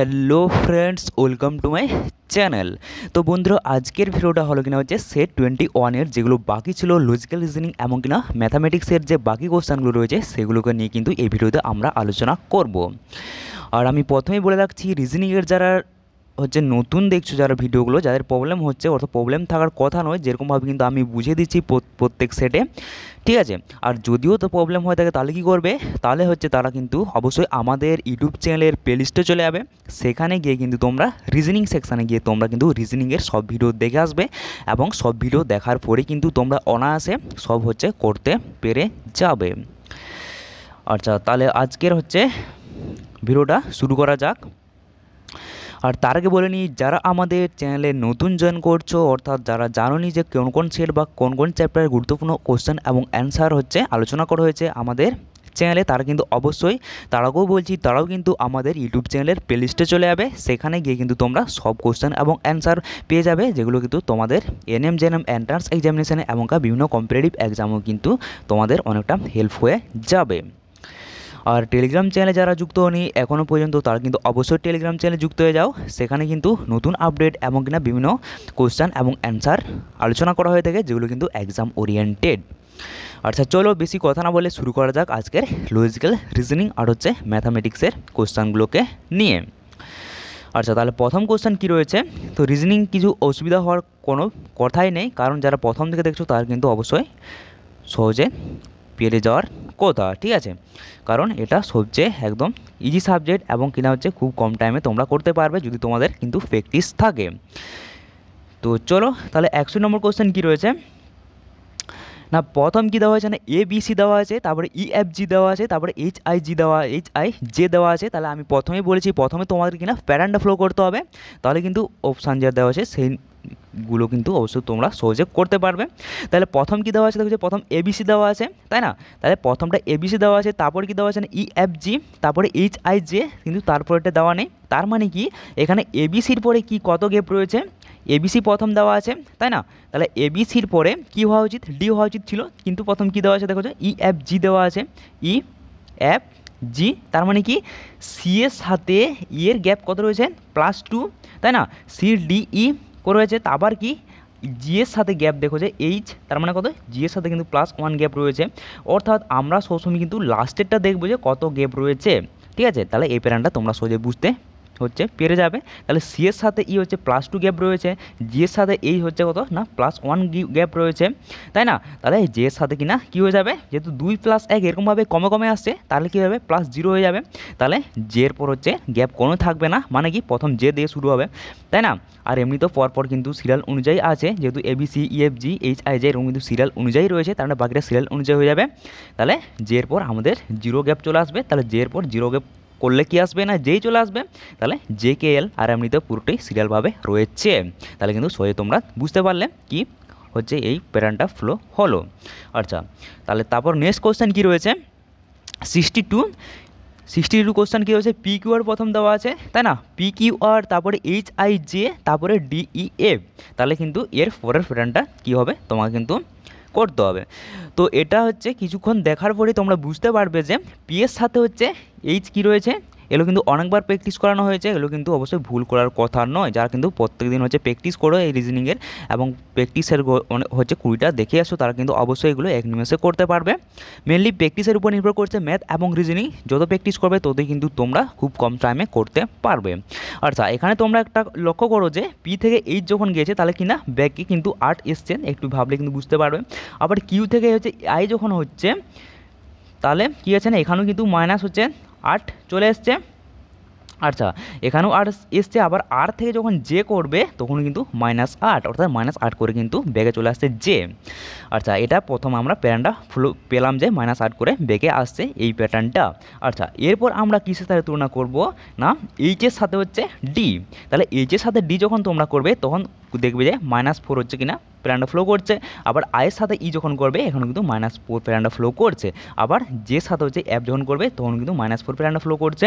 hello friends welcome to my channel তো বন্ধুরা আজকের ভিডিওটা হলো কিনা হচ্ছে সেট টোয়েন্টি ওয়ানের যেগুলো বাকি ছিল লজিক্যাল রিজনিং এমন কিনা ম্যাথামেটিক্সের যে বাকি কোশ্চানগুলো রয়েছে সেগুলোকে নিয়ে কিন্তু এই ভিডিওতে আমরা আলোচনা করব আর আমি প্রথমেই বলে রাখছি রিজনিংয়ের যারা হচ্ছে নতুন দেখছো যারা ভিডিওগুলো যাদের প্রবলেম হচ্ছে অর্থাৎ প্রবলেম থাকার কথা নয় যেরকমভাবে কিন্তু আমি বুঝিয়ে দিচ্ছি প্রত্যেক সেটে ঠিক আছে আর যদিও তো প্রবলেম হয়ে থাকে তাহলে কী করবে তাহলে হচ্ছে তারা কিন্তু অবশ্যই আমাদের ইউটিউব চ্যানেলের প্লেলিস্টে চলে যাবে সেখানে গিয়ে কিন্তু তোমরা রিজনিং সেকশানে গিয়ে তোমরা কিন্তু রিজনিংয়ের সব ভিডিও দেখে আসবে এবং সব ভিডিও দেখার পরে কিন্তু তোমরা অনায়াসে সব হচ্ছে করতে পেরে যাবে আচ্ছা তাহলে আজকের হচ্ছে ভিডিওটা শুরু করা যাক আর তার আগে বলে নিই যারা আমাদের চ্যানেলে নতুন জয়েন করছো অর্থাৎ যারা জানো নি যে কোন কোন সেট বা কোন কোন চ্যাপ্টারের গুরুত্বপূর্ণ কোশ্চেন এবং অ্যান্সার হচ্ছে আলোচনা করা হয়েছে আমাদের চ্যানেলে তারা কিন্তু অবশ্যই তারাকেও বলছি তারাও কিন্তু আমাদের ইউটিউব চ্যানেলের প্লেলিস্টে চলে যাবে সেখানে গিয়ে কিন্তু তোমরা সব কোশ্চেন এবং অ্যান্সার পেয়ে যাবে যেগুলো কিন্তু তোমাদের এনএম এম এন্ট্রান্স এক্সামিনেশানে এবং বিভিন্ন কম্পিটিটিভ এক্সামও কিন্তু তোমাদের অনেকটা হেল্প হয়ে যাবে আর টেলিগ্রাম চ্যানেলে যারা যুক্ত হয়নি এখনও পর্যন্ত তারা কিন্তু অবশ্যই টেলিগ্রাম চ্যানেলে যুক্ত হয়ে যাও সেখানে কিন্তু নতুন আপডেট এবং কিনা বিভিন্ন কোশ্চান এবং অ্যান্সার আলোচনা করা হয়ে থাকে যেগুলো কিন্তু এক্সাম ওরিয়েন্টেড আচ্ছা চলো বেশি কথা না বলে শুরু করা যাক আজকের লজিক্যাল রিজনিং আর হচ্ছে ম্যাথামেটিক্সের কোশ্চানগুলোকে নিয়ে আচ্ছা তাহলে প্রথম কোশ্চেন কী রয়েছে তো রিজনিং কিছু অসুবিধা হওয়ার কোনো কথাই নেই কারণ যারা প্রথম থেকে দেখছো তারা কিন্তু অবশ্যই সহজে পেরে যাওয়ার কথা ঠিক আছে কারণ এটা সবচেয়ে একদম ইজি সাবজেক্ট এবং কিনা হচ্ছে খুব কম টাইমে তোমরা করতে পারবে যদি তোমাদের কিন্তু প্র্যাকটিস থাকে তো চলো তাহলে একশো নম্বর কোশ্চেন কী রয়েছে না প্রথম কী দেওয়া হয়েছে না এ বি সি দেওয়া আছে তারপরে ই এফ জি দেওয়া আছে তারপরে এইচ আই জি দেওয়া এইচ আই জে দেওয়া আছে তাহলে আমি প্রথমেই বলেছি প্রথমে তোমাদের কিনা প্যারানটা ফ্লো করতে হবে তাহলে কিন্তু অপশান যা দেওয়া আছে সেই গুলো কিন্তু অবশ্যই তোমরা সহজে করতে পারবে তাহলে প্রথম কী দেওয়া আছে দেখো প্রথম এবিসি দেওয়া আছে তাই না তাহলে প্রথমটা এবিসি দেওয়া আছে তারপর কি দেওয়া আছে না ই এফ জি তারপরে এইচ আই জে কিন্তু তারপরেটা দেওয়া নেই তার মানে কি এখানে এবিসির পরে কি কত গেপ রয়েছে এবিসি প্রথম দেওয়া আছে তাই না তাহলে এবিসির পরে কি হওয়া উচিত ডি হওয়া উচিত ছিল কিন্তু প্রথম কি দেওয়া আছে দেখো ইএফজি ই এফ জি দেওয়া আছে ই এফ জি তার মানে কি সি এর সাথে ইয়ের e গ্যাপ কত রয়েছে প্লাস টু তাই না সি ডি ই রয়েছে আবার কি জি এর সাথে গ্যাপ দেখো যে এইচ তার মানে কত জি এর সাথে কিন্তু প্লাস ওয়ান গ্যাপ রয়েছে অর্থাৎ আমরা সবসময় কিন্তু লাস্টেরটা দেখবো যে কত গ্যাপ রয়েছে ঠিক আছে তাহলে এই প্যারানটা তোমরা সোজে বুঝতে হচ্ছে পেরে যাবে তাহলে সি এর সাথে ই e হচ্ছে প্লাস টু গ্যাপ রয়েছে জি এর সাথে এই হচ্ছে কত না প্লাস ওয়ান গ্যাপ রয়েছে তাই না তাহলে জে এর সাথে কি না কী হয়ে যাবে যেহেতু দুই প্লাস এক এরকমভাবে কমে কমে আসছে তাহলে কী হবে প্লাস জিরো হয়ে যাবে তাহলে জে এর পর হচ্ছে গ্যাপ কোনো থাকবে না মানে কি প্রথম জে দিয়ে শুরু হবে তাই না আর এমনি তো পরপর কিন্তু সিরিয়াল অনুযায়ী আছে যেহেতু A B C E F G H I J এরকম কিন্তু সিরিয়াল অনুযায়ী রয়েছে তার মানে বাকিটা সিরিয়াল অনুযায়ী হয়ে যাবে তাহলে জে এর পর আমাদের জিরো গ্যাপ চলে আসবে তাহলে জে এর পর জিরো গ্যাপ করলে কি আসবে না যেই চলে আসবে তাহলে জে কে এল আর এমনিতে পুরোটাই সিরিয়ালভাবে রয়েছে তাহলে কিন্তু সহজে তোমরা বুঝতে পারলে কি হচ্ছে এই প্যাটার্নটা ফ্লো হলো আচ্ছা তাহলে তারপর নেক্সট কোশ্চেন কী রয়েছে sixty two sixty two question কী রয়েছে পি কিউআর প্রথম দেওয়া আছে তাই না পি কিউআর তারপরে এইচ আই জে তারপরে ডিই এফ e তাহলে কিন্তু এর পরের প্যাটার্নটা কী হবে তোমাকে কিন্তু করতে হবে তো এটা হচ্ছে কিছুক্ষণ দেখার পরে তোমরা বুঝতে পারবে যে পি এর সাথে হচ্ছে এইচ কি রয়েছে এগুলো কিন্তু অনেকবার প্র্যাকটিস করানো হয়েছে এগুলো কিন্তু অবশ্যই ভুল করার কথা নয় যারা কিন্তু প্রত্যেক দিন হচ্ছে প্র্যাকটিস করো এই রিজনিংয়ের এবং প্র্যাকটিসের মানে হচ্ছে কুড়িটা দেখে আসো তারা কিন্তু অবশ্যই এগুলো এক নিমেষে করতে পারবে মেনলি প্র্যাকটিসের উপর নির্ভর করছে ম্যাথ এবং রিজনিং যত প্র্যাকটিস করবে ততই কিন্তু তোমরা খুব কম টাইমে করতে পারবে আচ্ছা এখানে তোমরা একটা লক্ষ্য করো যে পি থেকে এইচ যখন গিয়েছে তাহলে কি না ব্যাগে কিন্তু আর্ট এসছে একটু ভাবলে কিন্তু বুঝতে পারবে আবার কিউ থেকে হচ্ছে আই যখন হচ্ছে তাহলে কী হচ্ছে না এখানেও কিন্তু মাইনাস হচ্ছে আট চলে এসছে আচ্ছা এখানেও আর এসছে আবার আর থেকে যখন জে করবে তখন কিন্তু মাইনাস আট অর্থাৎ মাইনাস আট করে কিন্তু ব্যাগে চলে আসছে জে আচ্ছা এটা প্রথম আমরা প্যাটার্নটা পেলাম যে মাইনাস আট করে ব্যাগে আসছে এই প্যাটার্নটা আচ্ছা এরপর আমরা কিসের সাথে তুলনা করব না এইচের সাথে হচ্ছে ডি তাহলে এইচের সাথে ডি যখন তোমরা করবে তখন দেখবে যে মাইনাস ফোর হচ্ছে কিনা প্যারান্ডা ফ্লো করছে আবার আয়ের সাথে ই e যখন করবে এখন কিন্তু মাইনাস ফোর প্যারান্ডা ফ্লো করছে আবার যে সাথে হচ্ছে অ্যাপ যখন করবে তখন কিন্তু মাইনাস ফোর প্যারান্ডা ফ্লো করছে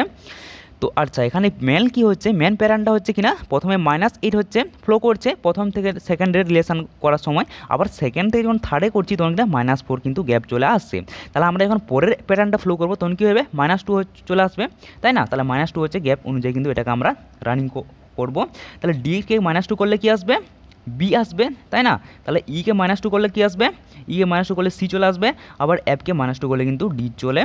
তো আচ্ছা এখানে ম্যান কি হচ্ছে ম্যান প্যারানটা হচ্ছে কিনা প্রথমে মাইনাস এইট হচ্ছে ফ্লো করছে প্রথম থেকে সেকেন্ডের রিলেশন করার সময় আবার সেকেন্ড থেকে যখন থার্ডে করছি তখন কিন্তু মাইনাস ফোর কিন্তু গ্যাপ চলে আসছে তাহলে আমরা এখন পরের প্যাটার্নটা ফ্লো করবো তখন কী হবে মাইনাস টু চলে আসবে তাই না তাহলে মাইনাস টু হচ্ছে গ্যাপ অনুযায়ী কিন্তু এটাকে আমরা রানিং করবো তাহলে ডিকে মাইনাস টু করলে কি আসবে বি আসবে তাই না তাহলে ইকে মাইনাস টু করলে কি আসবে ইকে মাইনাস টু করলে সি চলে আসবে আবার অ্যাপকে মাইনাস টু করলে কিন্তু ডি চলে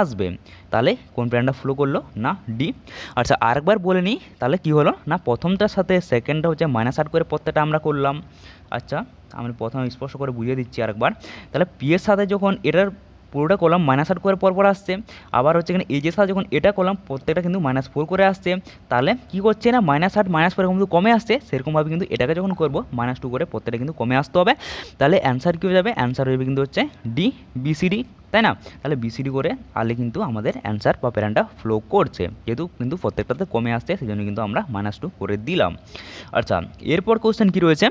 আসবে তাহলে কোন প্ল্যানটা ফ্লো করলো না ডি আচ্ছা আরেকবার বলে নিই তাহলে কি হলো না প্রথমটার সাথে সেকেন্ডটা হচ্ছে মাইনাস আট করে প্রত্যেকটা আমরা করলাম আচ্ছা আমি প্রথম স্পষ্ট করে বুঝিয়ে দিচ্ছি আরেকবার তাহলে পি এর সাথে যখন এটার পুরোটা করলাম মাইনাস আট করে পরপর আসছে আবার হচ্ছে এখানে এজের সাথে যখন এটা করলাম প্রত্যেকটা কিন্তু মাইনাস ফোর করে আসছে তাহলে কি করছে না মাইনাস আট মাইনাস ফোর কিন্তু কমে আসছে সেরকমভাবে কিন্তু এটাকে যখন করবো মাইনাস টু করে প্রত্যেকটা কিন্তু কমে আসতে হবে তাহলে অ্যান্সার কী হয়ে যাবে অ্যান্সার হয়ে যাবে কিন্তু হচ্ছে ডি বিসিডি তাই না তাহলে বিসিডি করে আলে কিন্তু আমাদের অ্যান্সার বা প্যারানটা ফ্লো করছে যেহেতু কিন্তু প্রত্যেকটাতে কমে আসছে সেই জন্য কিন্তু আমরা মাইনাস টু করে দিলাম আচ্ছা এরপর কোয়েশ্চেন কী রয়েছে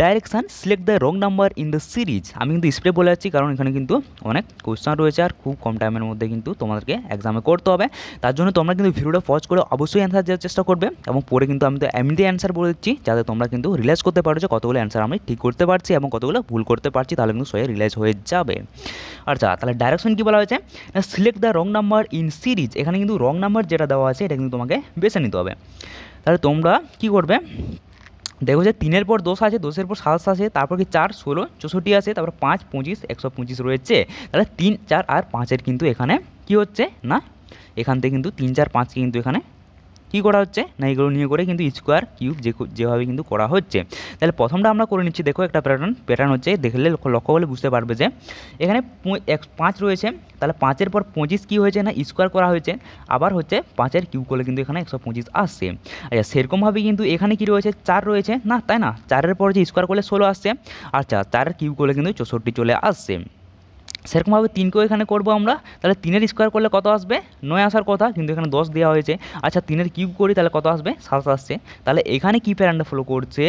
direction select the wrong number in the series আমি কিন্তু স্প্রে বলে যাচ্ছি কারণ এখানে কিন্তু অনেক কোয়েশ্চান রয়েছে আর খুব কম টাইমের মধ্যে কিন্তু তোমাদেরকে এক্সামে করতে হবে তার জন্য তোমরা কিন্তু ভিডিওটা পজ করে অবশ্যই অ্যান্সার দেওয়ার চেষ্টা করবে এবং পরে কিন্তু আমি তো এমনিতে অ্যান্সার বলে দিচ্ছি যাতে তোমরা কিন্তু রিলাইজ করতে পারো যে কতগুলো অ্যান্সার আমি ঠিক করতে পারছি এবং কতগুলো ভুল করতে পারছি তাহলে কিন্তু সবাই রিলাইজ হয়ে যাবে আচ্ছা তাহলে ডাইরেকশন কী বলা হয়েছে না select the wrong number in series এখানে কিন্তু রং নাম্বার যেটা দেওয়া আছে এটা কিন্তু তোমাকে বেছে নিতে হবে তাহলে তোমরা কি করবে দেখো যে তিনের পর দশ আছে দশের পর সাতশো আছে তারপর কি চার ষোলো চৌষট্টি আছে তারপর পাঁচ পঁচিশ একশো পঁচিশ রয়েছে তাহলে তিন চার আর পাঁচের কিন্তু এখানে কি হচ্ছে না এখান থেকে কিন্তু তিন চার পাঁচ কিন্তু এখানে কি করা হচ্ছে না এগুলো নিয়ে করে কিন্তু স্কোয়ার কিউব যেভাবে কিন্তু করা হচ্ছে তাহলে প্রথমটা আমরা করে নিচ্ছি দেখো একটা প্যাটার্ন প্যাটার্ন হচ্ছে দেখলে লক্ষ্য করলে বুঝতে পারবে যে এখানে পাঁচ রয়েছে তাহলে পাঁচের পর পঁচিশ কী হয়েছে না স্কোয়ার করা হয়েছে আবার হচ্ছে পাঁচের কিউব করলে কিন্তু এখানে একশো পঁচিশ আসছে আচ্ছা সেরকমভাবে কিন্তু এখানে কি রয়েছে চার রয়েছে না তাই না চারের পর যে স্কোয়ার করলে ষোলো আসছে আচ্ছা চারের কিউব করলে কিন্তু চৌষট্টি চলে আসছে সেরকমভাবে তিনকেও এখানে করব আমরা তাহলে তিনের স্কোয়ার করলে কত আসবে নয় আসার কথা কিন্তু এখানে দশ দেওয়া হয়েছে আচ্ছা তিনের কিউব করি তাহলে কত আসবে সাত আসছে তাহলে এখানে কী প্যারানটা ফলো করছে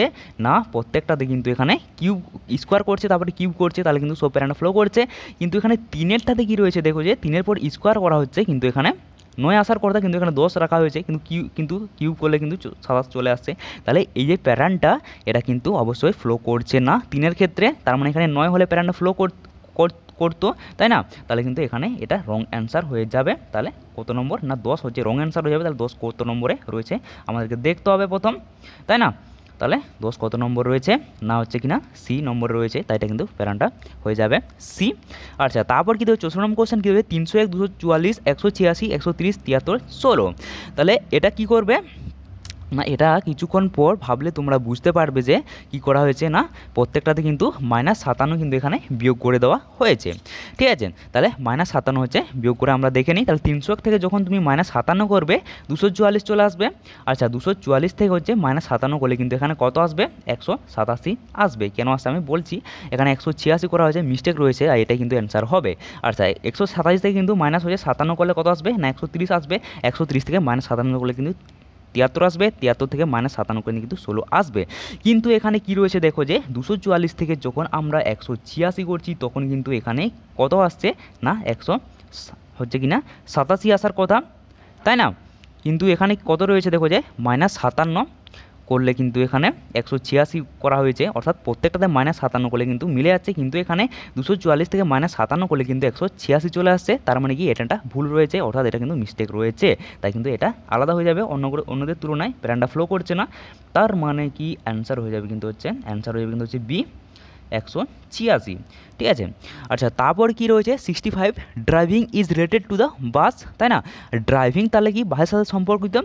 না প্রত্যেকটাতে কিন্তু এখানে কিউব স্কোয়ার করছে তারপরে কিউব করছে তাহলে কিন্তু সব প্যারানটা ফলো করছে কিন্তু এখানে তিনেরটাতে কী রয়েছে দেখো যে তিনের পর স্কোয়ার করা হচ্ছে কিন্তু এখানে নয় আসার কথা কিন্তু এখানে দশ রাখা হয়েছে কিন্তু কিউ কিন্তু কিউব করলে কিন্তু সাতাশ চলে আসছে তাহলে এই যে প্যারানটা এটা কিন্তু অবশ্যই ফ্লো করছে না তিনের ক্ষেত্রে তার মানে এখানে নয় হলে প্যারানটা ফ্লো কর করতো তাই না তাহলে কিন্তু এখানে এটা রং অ্যান্সার হয়ে যাবে তাহলে কত নম্বর না দশ হচ্ছে রং অ্যান্সার হয়ে যাবে তাহলে দশ কত নম্বরে রয়েছে আমাদেরকে দেখতে হবে প্রথম তাই না তাহলে দশ কত নম্বর রয়েছে না হচ্ছে কিনা সি নম্বর রয়েছে তাই এটা কিন্তু প্যারানটা হয়ে যাবে সি আচ্ছা তারপর কী দেবে চৌষট্টি নম্বর কোশ্চেন কী দেবে তিনশো এক দুশো চুয়াল্লিশ একশো ছিয়াশি একশো তিরিশ তিয়াত্তর ষোলো তাহলে এটা কি করবে না এটা কিছুক্ষণ পর ভাবলে তোমরা বুঝতে পারবে যে কি করা হয়েছে না প্রত্যেকটাতে কিন্তু মাইনাস সাতান্ন কিন্তু এখানে বিয়োগ করে দেওয়া হয়েছে ঠিক আছে তাহলে মাইনাস সাতান্ন হচ্ছে বিয়োগ করে আমরা দেখে নিই তাহলে তিনশো থেকে যখন তুমি মাইনাস সাতান্ন করবে দুশো চুয়াল্লিশ চলে আসবে আচ্ছা দুশো চুয়াল্লিশ থেকে হচ্ছে মাইনাস সাতান্ন করলে কিন্তু এখানে কত আসবে একশো সাতাশি আসবে কেন আসছে আমি বলছি এখানে একশো ছিয়াশি করা হয়েছে মিস্টেক রয়েছে আর এটাই কিন্তু অ্যান্সার হবে আচ্ছা একশো সাতাশি থেকে কিন্তু মাইনাস হয়েছে সাতান্ন করলে কত আসবে না একশো তিরিশ আসবে একশো তিরিশ থেকে মাইনাস সাতান্ন করলে কিন্তু তিয়াত্তর আসবে তিয়াত্তর থেকে মাইনাস সাতান্ন করে কিন্তু ষোলো আসবে কিন্তু এখানে কি রয়েছে দেখো যে দুশো চুয়াল্লিশ থেকে যখন আমরা একশো ছিয়াশি করছি তখন কিন্তু এখানে কত আসছে না একশো হচ্ছে কি না সাতাশি আসার কথা তাই না কিন্তু এখানে কত রয়েছে দেখো যে মাইনাস সাতান্ন করলে কিন্তু এখানে একশো ছিয়াশি করা হয়েছে অর্থাৎ প্রত্যেকটাতে মাইনাস সাতান্ন করলে কিন্তু মিলে যাচ্ছে কিন্তু এখানে দুশো চুয়াল্লিশ থেকে মাইনাস সাতান্ন করলে কিন্তু একশো ছিয়াশি চলে আসছে তার মানে কি এটা ভুল রয়েছে অর্থাৎ এটা কিন্তু মিস্টেক রয়েছে তাই কিন্তু এটা আলাদা হয়ে যাবে অন্য অন্যদের তুলনায় প্যারানটা ফ্লো করছে না তার মানে কি অ্যান্সার হয়ে যাবে কিন্তু হচ্ছে অ্যান্সার হয়ে যাবে কিন্তু হচ্ছে বি একশো ছিয়াশি ঠিক আছে আচ্ছা তারপর কি রয়েছে sixty five driving is related to the bus তাই না ড্রাইভিং তাহলে কি বাসের সাথে সম্পর্কিত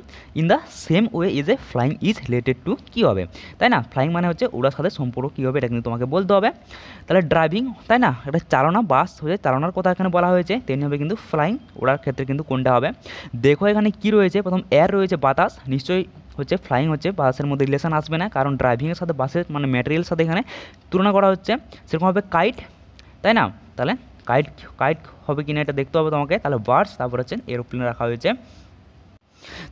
in the same way is a flying is related to কী হবে তাই না ফ্লাইং মানে হচ্ছে ওড়ার সাথে সম্পর্ক কী হবে এটা কিন্তু তোমাকে বলতে হবে তাহলে ড্রাইভিং তাই না এটা চালনা বাস হয়ে চালনার কথা এখানে বলা হয়েছে তেমনি হবে কিন্তু ফ্লাইং ওড়ার ক্ষেত্রে কিন্তু কোনটা হবে দেখো এখানে কি রয়েছে প্রথম এয়ার রয়েছে বাতাস নিশ্চয়ই হচ্ছে ফ্লাইং হচ্ছে বাসের মধ্যে রিলেশান আসবে না কারণ ড্রাইভিংয়ের সাথে বাসের মানে ম্যাটেরিয়ালের সাথে এখানে তুলনা করা হচ্ছে সেরকমভাবে কাইট তাই না তাহলে কাইট কাইট হবে কি না এটা দেখতে হবে তোমাকে তাহলে বার্ডস তারপর হচ্ছে এরোপ্লেন রাখা হয়েছে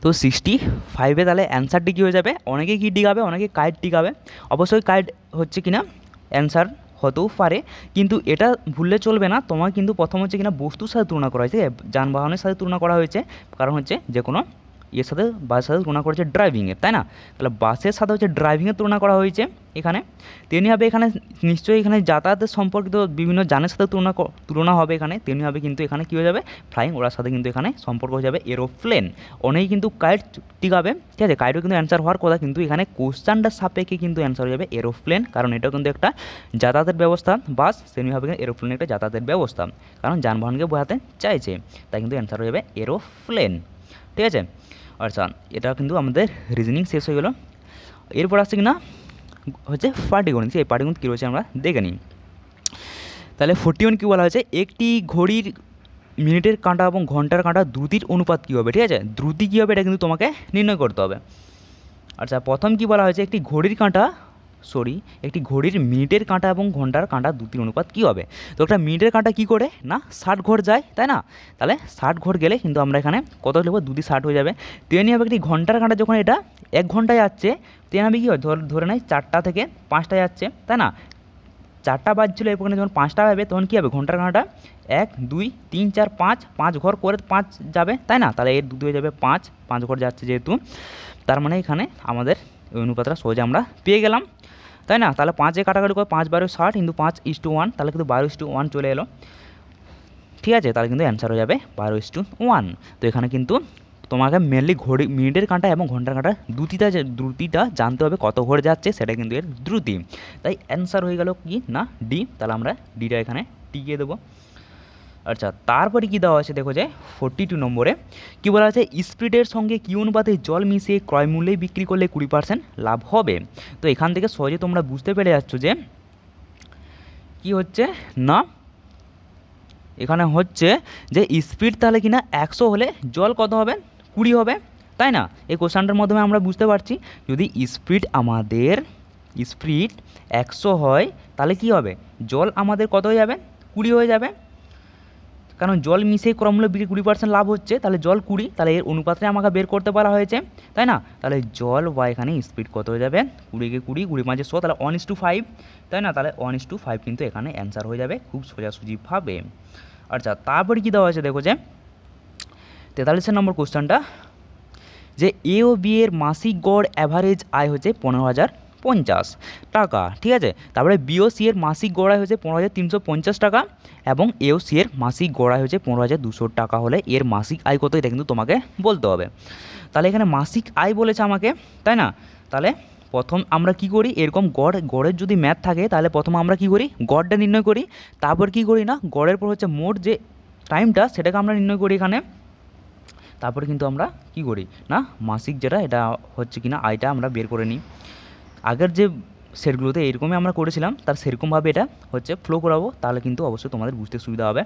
তো সিক্সটি ফাইভে তাহলে অ্যান্সারটি কী হয়ে যাবে অনেকে কী টিকাবে অনেকে কাইট টিকাবে অবশ্যই কাইট হচ্ছে কিনা অ্যান্সার হতেও পারে কিন্তু এটা ভুললে চলবে না তোমার কিন্তু প্রথম হচ্ছে কিনা বস্তুর সাথে তুলনা করা হয়েছে যানবাহনের সাথে তুলনা করা হয়েছে কারণ হচ্ছে যে কোনো ইয়ের সাথে বাসের সাথে তুলনা করেছে ড্রাইভিংয়ের তাই না তাহলে বাসের সাথে হচ্ছে ড্রাইভিংয়ের তুলনা করা হয়েছে এখানে তেমনি হবে এখানে নিশ্চয়ই এখানে যাতায়াতের সম্পর্কিত বিভিন্ন যানের সাথে তুলনা তুলনা হবে এখানে তেমনি হবে কিন্তু এখানে কী হয়ে যাবে ফ্লাইং ওড়ার সাথে কিন্তু এখানে সম্পর্ক হয়ে যাবে এরোপ্লেন অনেকেই কিন্তু কাইট টিকাবে ঠিক আছে কাইটও কিন্তু অ্যান্সার হওয়ার কথা কিন্তু এখানে কোশ্চানটার সাপেক্ষে কিন্তু অ্যান্সার হয়ে যাবে এরোপ্লেন কারণ এটাও কিন্তু একটা যাতায়াতের ব্যবস্থা বাস তেমনিভাবে কিন্তু এরোপ্লেন একটা যাতায়াতের ব্যবস্থা কারণ যানবাহনকে বোঝাতে চাইছে তাই কিন্তু অ্যান্সার হয়ে যাবে এরোপ্লেন ঠিক আছে আচ্ছা এটা কিন্তু আমাদের রিজনিং শেষ হয়ে গেলো এরপর আসছে কিনা হচ্ছে পাটিগণিত এই পাটিগণিত কী রয়েছে আমরা দেখে নিই তাহলে ফোর্টি ওয়ান কী বলা হয়েছে একটি ঘড়ির মিনিটের কাঁটা এবং ঘন্টার কাঁটা দ্রুতির অনুপাত কী হবে ঠিক আছে দ্রুতি কী হবে এটা কিন্তু তোমাকে নির্ণয় করতে হবে আচ্ছা প্রথম কী বলা হয়েছে একটি ঘড়ির কাঁটা সরি একটি ঘড়ির মিনিটের কাঁটা এবং ঘন্টার কাঁটা দুটির অনুপাত কী হবে তো একটা মিনিটের কাঁটা কী করে না ষাট ঘর যায় তাই না তাহলে ষাট ঘর গেলে কিন্তু আমরা এখানে কত লিখবো দুটি ষাট হয়ে যাবে তেমনি হবে একটি ঘন্টার কাঁটা যখন এটা এক ঘন্টায় যাচ্ছে তেমনি আমি কী হয় ধরে নেয় চারটা থেকে পাঁচটা যাচ্ছে তাই না চারটা বাজছিলো এরপর যখন পাঁচটা হবে তখন কী হবে ঘন্টার কাঁটা এক দুই তিন চার পাঁচ পাঁচ ঘর করে পাঁচ যাবে তাই না তাহলে এর দুটো হয়ে যাবে পাঁচ পাঁচ ঘর যাচ্ছে যেহেতু তার মানে এখানে আমাদের অনুপাতটা সহজে আমরা পেয়ে গেলাম তাই না তাহলে পাঁচে কাটাকাটি করে পাঁচ বারো ষাট কিন্তু পাঁচ ইস টু ওয়ান তাহলে কিন্তু বারো ইস টু ওয়ান চলে এলো ঠিক আছে তাহলে কিন্তু অ্যান্সার হয়ে যাবে বারো ইস টু ওয়ান তো এখানে কিন্তু তোমাকে মেনলি ঘড়ি মিনিটের কাঁটা এবং ঘন্টার কাঁটা দ্রুতিটা দ্রুতিটা জানতে হবে কত ঘর যাচ্ছে সেটা কিন্তু এর দ্রুতি তাই অ্যান্সার হয়ে গেল কি না ডি তাহলে আমরা ডিটা এখানে টিকিয়ে দেবো আচ্ছা তারপরে কী দেওয়া আছে দেখো যে ফোরটি টু নম্বরে কী বলা আছে স্প্রিটের সঙ্গে কী অনুপাতে জল মিশিয়ে ক্রয়মূল্যে বিক্রি করলে কুড়ি পার্সেন্ট লাভ হবে তো এখান থেকে সহজে তোমরা বুঝতে পেরে যাচ্ছ যে কি হচ্ছে না এখানে হচ্ছে যে স্পিড তাহলে কিনা একশো হলে জল কত হবে কুড়ি হবে তাই না এই কোশ্চানটার মাধ্যমে আমরা বুঝতে পারছি যদি স্পিড আমাদের স্পিড একশো হয় তাহলে কি হবে জল আমাদের কত হয়ে যাবে কুড়ি হয়ে যাবে কারণ জল মিশিয়ে ক্রমমূল্য বিক্রি কুড়ি পার্সেন্ট লাভ হচ্ছে তাহলে জল কুড়ি তাহলে এর অনুপাতে আমাকে বের করতে পারা হয়েছে তাই না তাহলে জল বা এখানে স্পিড কত হয়ে যাবে কুড়িকে কুড়ি কুড়ি পাঁচে শো তাহলে ওয়ান ইস টু ফাইভ তাই না তাহলে ওয়ান ইস টু ফাইভ কিন্তু এখানে অ্যান্সার হয়ে যাবে খুব সোজাসুজিভাবে আচ্ছা তারপরে কী দেওয়া হয়েছে দেখো যে তেতাল্লিশের নম্বর কোশ্চেনটা যে এ ও বি এর মাসিক গড় অ্যাভারেজ আয় হচ্ছে পনেরো হাজার পঞ্চাশ টাকা ঠিক আছে তারপরে বিওসি এর মাসিক গড়ায় হয়েছে পনেরো হাজার তিনশো পঞ্চাশ টাকা এবং এওসি এর মাসিক গড়ায় হয়েছে পনেরো হাজার দুশো টাকা হলে এর মাসিক আয় কত এটা কিন্তু তোমাকে বলতে হবে তাহলে এখানে মাসিক আয় বলেছে আমাকে তাই না তাহলে প্রথম আমরা কি করি এরকম গড় গড়ের যদি ম্যাথ থাকে তাহলে প্রথম আমরা কি করি গড়টা নির্ণয় করি তারপর কি করি না গড়ের পর হচ্ছে মোট যে টাইমটা সেটাকে আমরা নির্ণয় করি এখানে তারপরে কিন্তু আমরা কি করি না মাসিক যেটা এটা হচ্ছে কিনা আয়টা আমরা বের করে নিই আগের যে সেটগুলোতে এরকমই আমরা করেছিলাম তার সেরকমভাবে এটা হচ্ছে ফ্লো করাবো তাহলে কিন্তু অবশ্যই তোমাদের বুঝতে সুবিধা হবে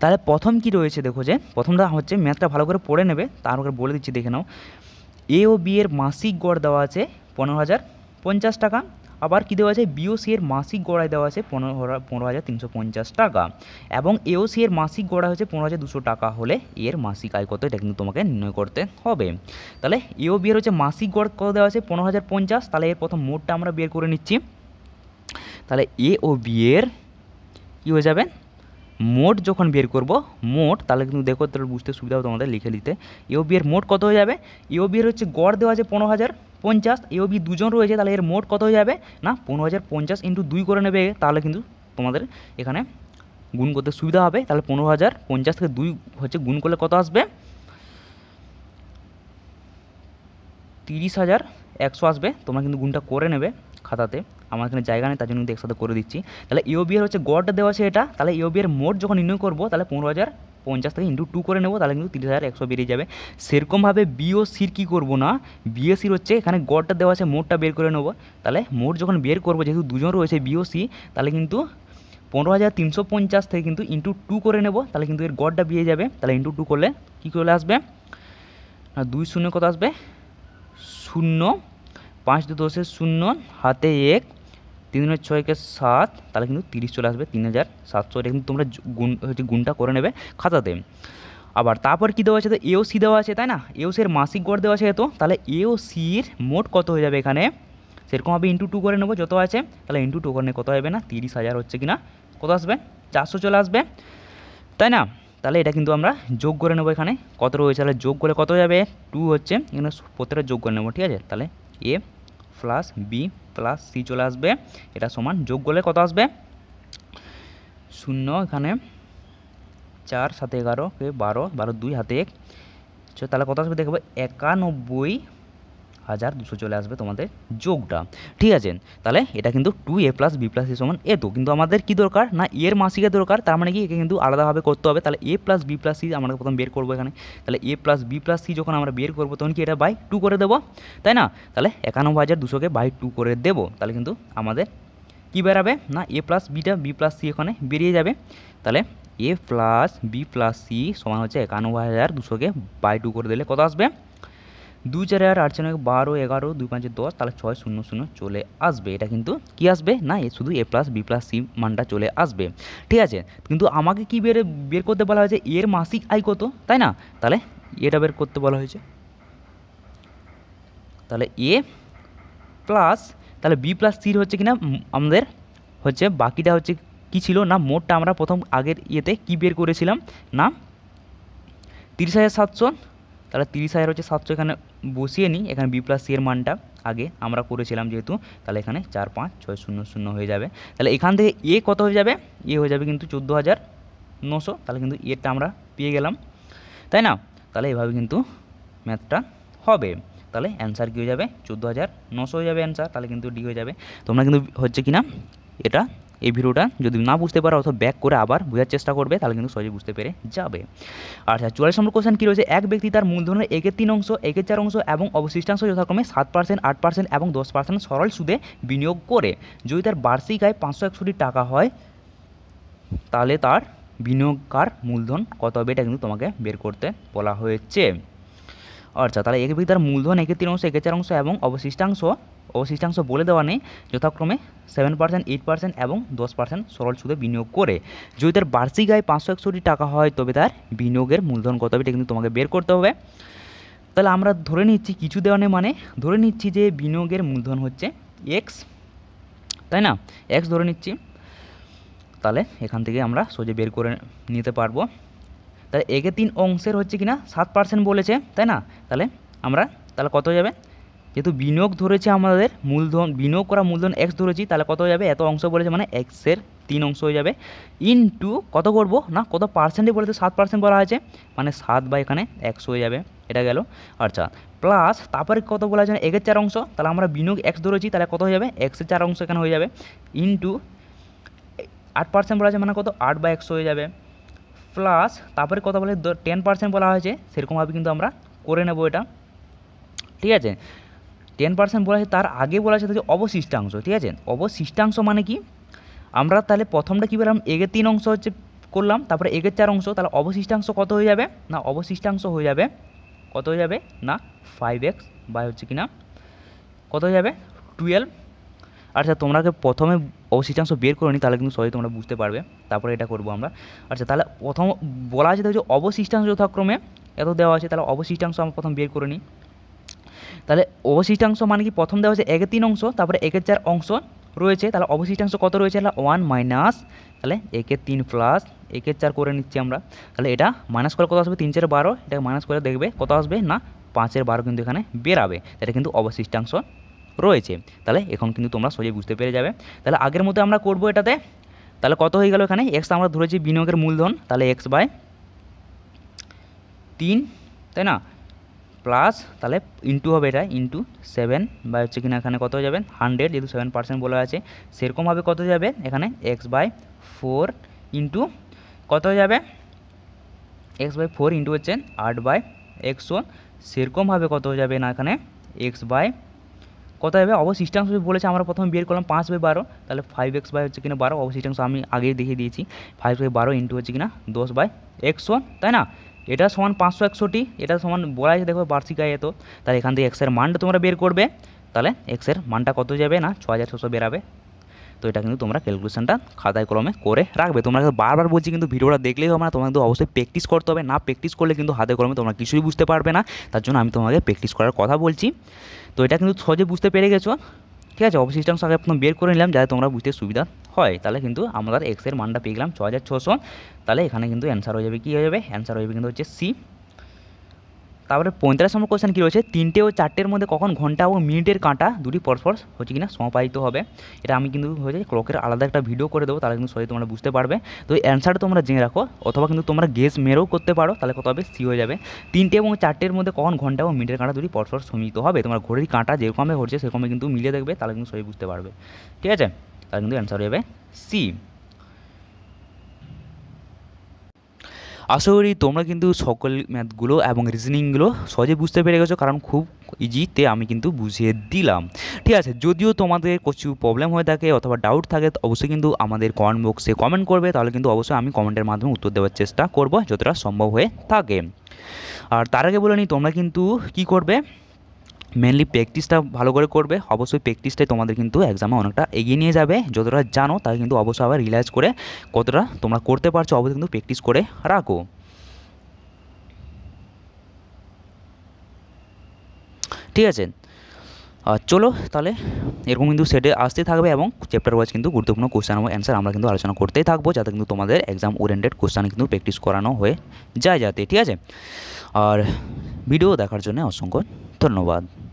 তাহলে প্রথম কি রয়েছে দেখো যে প্রথমটা হচ্ছে ম্যাথটা ভালো করে পড়ে নেবে ওকে বলে দিচ্ছি দেখে নাও এ ও বি এর মাসিক গড় দেওয়া আছে পনেরো হাজার পঞ্চাশ টাকা আবার কী দেওয়া আছে বিওসি এর মাসিক গড়ায় দেওয়া আছে পনেরো পনেরো হাজার তিনশো পঞ্চাশ টাকা এবং এওসি এর মাসিক গড়া হচ্ছে পনেরো হাজার দুশো টাকা হলে এর মাসিক আয় কত এটা কিন্তু তোমাকে নির্ণয় করতে হবে তাহলে এও বিয়ের হচ্ছে মাসিক গড় কত দেওয়া আছে পনেরো হাজার পঞ্চাশ তাহলে এর প্রথম মোটটা আমরা বের করে নিচ্ছি তাহলে এ ও বিয়ের কী হয়ে যাবে মোট যখন বের করব মোট তাহলে কিন্তু দেখো তাহলে বুঝতে সুবিধা হবে তোমাদের লিখে নিতে ইও এর মোট কত হয়ে যাবে ইও হচ্ছে গড় দেওয়া আছে পনেরো হাজার পঞ্চাশ এবি দুজন রয়েছে তাহলে এর মোট কত হয়ে যাবে না পনেরো হাজার পঞ্চাশ ইন্টু দুই করে নেবে তাহলে কিন্তু তোমাদের এখানে গুণ করতে সুবিধা হবে তাহলে পনেরো হাজার পঞ্চাশ থেকে দুই হচ্ছে গুণ করলে কত আসবে তিরিশ হাজার একশো আসবে তোমরা কিন্তু গুণটা করে নেবে খাতাতে আমার এখানে জায়গা নেই তার জন্য কিন্তু একসাথে করে দিচ্ছি তাহলে ইওবিএর হচ্ছে গড়টা দেওয়া আছে এটা তাহলে ইওবিএর মোট যখন নির্ণয় করবো তাহলে পনেরো হাজার পঞ্চাশ থেকে ইন্টু টু করে নেবো তাহলে কিন্তু তিরিশ হাজার একশো বেরিয়ে যাবে সেরকমভাবে বিওসির কী করবো না সির হচ্ছে এখানে গড়টা দেওয়া আছে মোটটা বের করে নেবো তাহলে মোট যখন বের করবো যেহেতু দুজন রয়েছে বিওসি তাহলে কিন্তু পনেরো হাজার তিনশো পঞ্চাশ থেকে কিন্তু ইন্টু টু করে নেব তাহলে কিন্তু এর গড়টা বিয়ে যাবে তাহলে ইন্টু টু করলে কী করলে আসবে আর দুই শূন্য কত আসবে শূন্য পাঁচ দু দশের শূন্য হাতে এক তিন দিনের ছয়কে সাত তাহলে কিন্তু তিরিশ চলে আসবে তিন হাজার সাতশো এটা কিন্তু তোমরা গুণ হচ্ছে গুণটা করে নেবে খাতাতে আবার তারপর কী দেওয়া আছে তো এও সি দেওয়া আছে তাই না এও সির মাসিক গড় দেওয়া আছে তো তাহলে এও সির মোট কত হয়ে যাবে এখানে সেরকম আমি ইন্টু টু করে নেবো যত আছে তাহলে ইন্টু টু করে কত হবে না তিরিশ হাজার হচ্ছে কি না কত আসবে চারশো চলে আসবে তাই না তাহলে এটা কিন্তু আমরা যোগ করে নেবো এখানে কত রয়েছে তাহলে যোগ করলে কত যাবে টু হচ্ছে এখানে প্রত্যেকটা যোগ করে নেবো ঠিক আছে তাহলে A plus B plus C চলে আসবে এটা সমান যোগ করলে কত আসবে শূন্য এখানে চার সাথে এগারো কে বারো বারো দুই হাতে এক তাহলে কত আসবে দেখবো একানব্বই হাজার দুশো চলে আসবে তোমাদের যোগটা ঠিক আছে তাহলে এটা কিন্তু two A plus B plus A সমান এ তো কিন্তু আমাদের কী দরকার না e এর মাসিকে দরকার তার মানে কি একে কিন্তু আলাদাভাবে করতে হবে তাহলে A plus B plus C আমরা প্রথম বের করবো এখানে তাহলে A plus B plus C যখন আমরা বের করবো তখন কি এটা বাই টু করে দেবো তাই না তাহলে একানব্বই হাজার দুশোকে বাই টু করে দেবো তাহলে কিন্তু আমাদের কী বেরাবে না A plus beta B plus C এখানে বেরিয়ে যাবে তাহলে A plus B plus C সমান হচ্ছে একানব্বই হাজার দুশোকে বাই টু করে দিলে কত আসবে দুই চারে আর আট চার বারো এগারো দুই পাঁচে দশ তাহলে ছয় শূন্য শূন্য চলে আসবে এটা কিন্তু কি আসবে না এ শুধু A plus B plus C মানটা চলে আসবে ঠিক আছে কিন্তু আমাকে কি বের বের করতে বলা হয়েছে এর মাসিক আয় কত তাই না তাহলে এটা বের করতে বলা হয়েছে তাহলে এ প্লাস তাহলে বি প্লাস সির হচ্ছে কিনা আমাদের হচ্ছে বাকিটা হচ্ছে কি ছিল না মোটটা আমরা প্রথম আগের ইয়েতে কি বের করেছিলাম না তিরিশ হাজার সাতশো তাহলে তিরিশ হাজার হচ্ছে সাতশো এখানে বসিয়ে নিই এখানে বি প্লাস সি এর মানটা আগে আমরা করেছিলাম যেহেতু তাহলে এখানে চার পাঁচ ছয় শূন্য শূন্য হয়ে যাবে তাহলে এখান থেকে এ কত হয়ে যাবে এ হয়ে যাবে কিন্তু চোদ্দো হাজার নশো তাহলে কিন্তু এটা আমরা পেয়ে গেলাম তাই না তাহলে এভাবে কিন্তু ম্যাথটা হবে তাহলে অ্যান্সার কী হয়ে যাবে চোদ্দো হাজার নশো হয়ে যাবে অ্যান্সার তাহলে কিন্তু ডি হয়ে যাবে তোমরা কিন্তু হচ্ছে কি না এটা এই ভিডিওটা যদি না বুঝতে পারো অথবা ব্যাক করে আবার বোঝার চেষ্টা করবে তাহলে কিন্তু সহজে বুঝতে পেরে যাবে আচ্ছা চুয়াল্লিশ নম্বর কোশ্চেন কী রয়েছে এক ব্যক্তি তার মূলধনের একের তিন অংশ একের চার অংশ এবং অবশিষ্টাংশ যথাক্রমে সাত পার্সেন্ট আট পার্সেন্ট এবং দশ পার্সেন্ট সরল সুদে বিনিয়োগ করে যদি তার বার্ষিক আয় পাঁচশো একষট্টি টাকা হয় তাহলে তার বিনিয়োগকার মূলধন কত হবে এটা কিন্তু তোমাকে বের করতে বলা হয়েছে আচ্ছা তাহলে এক ব্যক্তি তার মূলধন একের তিন অংশ একের চার অংশ এবং অবশিষ্টাংশ অবশিষ্টাংশ বলে দেওয়া নেই যথাক্রমে সেভেন পার্সেন্ট এইট পার্সেন্ট এবং দশ পার্সেন্ট সরল সুদে বিনিয়োগ করে যদি তার বার্ষিক আয় পাঁচশো একষট্টি টাকা হয় তবে তার বিনিয়োগের মূলধন কত হবে এটা কিন্তু তোমাকে বের করতে হবে তাহলে আমরা ধরে নিচ্ছি কিছু দেওয়া নেই মানে ধরে নিচ্ছি যে বিনিয়োগের মূলধন হচ্ছে এক্স তাই না এক্স ধরে নিচ্ছি তাহলে এখান থেকে আমরা সোজে বের করে নিতে পারবো তাহলে একে তিন অংশের হচ্ছে কিনা সাত পার্সেন্ট বলেছে তাই না তাহলে আমরা তাহলে কত যাবে যেহেতু বিনিয়োগ ধরেছে আমাদের মূলধন বিনিয়োগ করা মূলধন এক্স ধরেছি তাহলে কত হয়ে যাবে এত অংশ বলেছে মানে এক্সের তিন অংশ হয়ে যাবে ইন কত করব না কত পার্সেন্টে বলেছে সাত পার্সেন্ট বলা হয়েছে মানে সাত বা এখানে একশো হয়ে যাবে এটা গেল আচ্ছা প্লাস তারপরে কত বলা হয়েছে একের চার অংশ তাহলে আমরা বিনিয়োগ এক্স ধরেছি তাহলে কত হয়ে যাবে এক্সের চার অংশ এখানে হয়ে যাবে টু আট পার্সেন্ট বলা হয়েছে মানে কত আট বা একশো হয়ে যাবে প্লাস তারপরে কত বলে টেন পার্সেন্ট বলা হয়েছে সেরকমভাবে কিন্তু আমরা করে নেব এটা ঠিক আছে টেন পার্সেন্ট বলা আছে তার আগে বলা আছে অবশিষ্টাংশ ঠিক আছে অবশিষ্টাংশ মানে কি আমরা তাহলে প্রথমটা কী বললাম এগের তিন অংশ হচ্ছে করলাম তারপরে এগের চার অংশ তাহলে অবশিষ্টাংশ কত হয়ে যাবে না অবশিষ্টাংশ হয়ে যাবে কত হয়ে যাবে না ফাইভ এক্স বাই হচ্ছে কি না কত হয়ে যাবে টুয়েলভ আচ্ছা তোমরাকে প্রথমে অবশিষ্টাংশ বের করে নি তাহলে কিন্তু সহজে তোমরা বুঝতে পারবে তারপরে এটা করবো আমরা আচ্ছা তাহলে প্রথম বলা আছে যে অবশিষ্টাংশ যথাক্রমে এত দেওয়া আছে তাহলে অবশিষ্টাংশ আমরা প্রথম বের করে নিই তাহলে অবশিষ্টাংশ মানে কি প্রথম দেওয়া হয়েছে একে তিন অংশ তারপরে একের চার অংশ রয়েছে তাহলে অবশিষ্টাংশ কত রয়েছে তাহলে ওয়ান মাইনাস তাহলে একের তিন প্লাস একের চার করে নিচ্ছি আমরা তাহলে এটা মাইনাস করে কত আসবে তিন চার বারো এটা মাইনাস করে দেখবে কত আসবে না পাঁচের বারো কিন্তু এখানে বেরাবে এটা কিন্তু অবশিষ্টাংশ রয়েছে তাহলে এখন কিন্তু তোমরা সোজা বুঝতে পেরে যাবে তাহলে আগের মতো আমরা করব এটাতে তাহলে কত হয়ে গেল এখানে এক্স আমরা ধরেছি বিনিয়োগের মূলধন তাহলে এক্স বাই তিন তাই না প্লাস তাহলে ইন্টু হবে এটা ইন্টু সেভেন বা হচ্ছে কিনা এখানে কত যাবে হান্ড্রেড যেহেতু সেভেন পার্সেন্ট বলা আছে সেরকমভাবে কত যাবে এখানে এক্স বাই ফোর ইন্টু কত যাবে এক্স বাই ফোর ইন্টু হচ্ছে আট বাই একশো সেরকমভাবে কত যাবে না এখানে এক্স বাই কত হবে অবশিষ্টাংশ বলেছে আমরা প্রথমে বিয়ের করলাম পাঁচ বাই বারো তাহলে ফাইভ এক্স বাই হচ্ছে কিনা বারো অবশিষ্টাংশ আমি আগেই দেখিয়ে দিয়েছি ফাইভ বাই বারো ইন্টু হচ্ছে কিনা দশ বাই একশো তাই না এটা সমান পাঁচশো একষট্টি এটা সমান বলা আছে দেখো বার্ষিক আয় এত তাহলে এখান থেকে এক্সের মানটা তোমরা বের করবে তাহলে এক্সের মানটা কত যাবে না ছ হাজার ছশো বেরাবে তো এটা কিন্তু তোমরা ক্যালকুলেশনটা খাতায় কলমে করে রাখবে তোমরা বারবার বলছি কিন্তু ভিডিওটা দেখলেই হবে না তোমাকে কিন্তু অবশ্যই প্র্যাকটিস করতে হবে না প্র্যাকটিস করলে কিন্তু হাতে কলমে তোমরা কিছুই বুঝতে পারবে না তার জন্য আমি তোমাকে প্র্যাকটিস করার কথা বলছি তো এটা কিন্তু সহজে বুঝতে পেরে গেছো ঠিক আছে অবশিষ্টাংশ আগে প্রথম বের করে নিলাম যাতে তোমরা বুঝতে সুবিধা হয় তাহলে কিন্তু আমরা এক্সের মানটা পেয়ে গেলাম ছ হাজার ছশো তাহলে এখানে কিন্তু অ্যান্সার হয়ে যাবে কী হয়ে যাবে অ্যান্সার হয়ে যাবে কিন্তু হচ্ছে সি তারপরে পঁয়তাল্লিশ নম্বর কোয়েশন কী রয়েছে তিনটে ও চারটের মধ্যে কখন ঘন্টা ও মিনিটের কাঁটা দুটি পরস্পর হচ্ছে কিনা সমাপায়িত হবে এটা আমি কিন্তু হয়েছে ক্লকের আলাদা একটা ভিডিও করে দেবো তাহলে কিন্তু সহজে তোমরা বুঝতে পারবে তো অ্যান্সারটা তোমরা জেনে রাখো অথবা কিন্তু তোমরা গেস মেরেও করতে পারো তাহলে কত হবে সি হয়ে যাবে তিনটে এবং চারটের মধ্যে কখন ঘন্টা ও মিনিটের কাঁটা দুটি পরস্পর সমিত হবে তোমার ঘড়ির কাঁটা যেরকমে ঘটছে সেরকমই কিন্তু মিলিয়ে দেখবে তাহলে কিন্তু সহজে বুঝতে পারবে ঠিক আছে তাহলে কিন্তু অ্যান্সার হয়ে যাবে সি আশা করি তোমরা কিন্তু সকল ম্যাথগুলো এবং রিজনিংগুলো সহজে বুঝতে পেরে গেছো কারণ খুব ইজিতে আমি কিন্তু বুঝিয়ে দিলাম ঠিক আছে যদিও তোমাদের কিছু প্রবলেম হয়ে থাকে অথবা ডাউট থাকে অবশ্যই কিন্তু আমাদের কমেন্ট বক্সে কমেন্ট করবে তাহলে কিন্তু অবশ্যই আমি কমেন্টের মাধ্যমে উত্তর দেওয়ার চেষ্টা করব যতটা সম্ভব হয়ে থাকে আর তার আগে বলে নিই তোমরা কিন্তু কি করবে মেনলি প্র্যাকটিসটা ভালো করে করবে অবশ্যই প্র্যাকটিসটাই তোমাদের কিন্তু এক্সামে অনেকটা এগিয়ে নিয়ে যাবে যতটা জানো তা কিন্তু অবশ্যই আবার রিলাইজ করে কতটা তোমরা করতে পারছো অবশ্যই কিন্তু প্র্যাকটিস করে রাখো ঠিক আছে আর চলো তাহলে এরকম কিন্তু সেটে আসতে থাকবে এবং চ্যাপ্টার ওয়াইজ কিন্তু গুরুত্বপূর্ণ কোশ্চেন এবং অ্যান্সার আমরা কিন্তু আলোচনা করতেই থাকবো যাতে কিন্তু তোমাদের এক্সাম ওরিয়েন্টেড কোশ্চেন কিন্তু প্র্যাকটিস করানো হয়ে যায় যাতে ঠিক আছে আর ভিডিও দেখার জন্য অসংখ্য ধন্যবাদ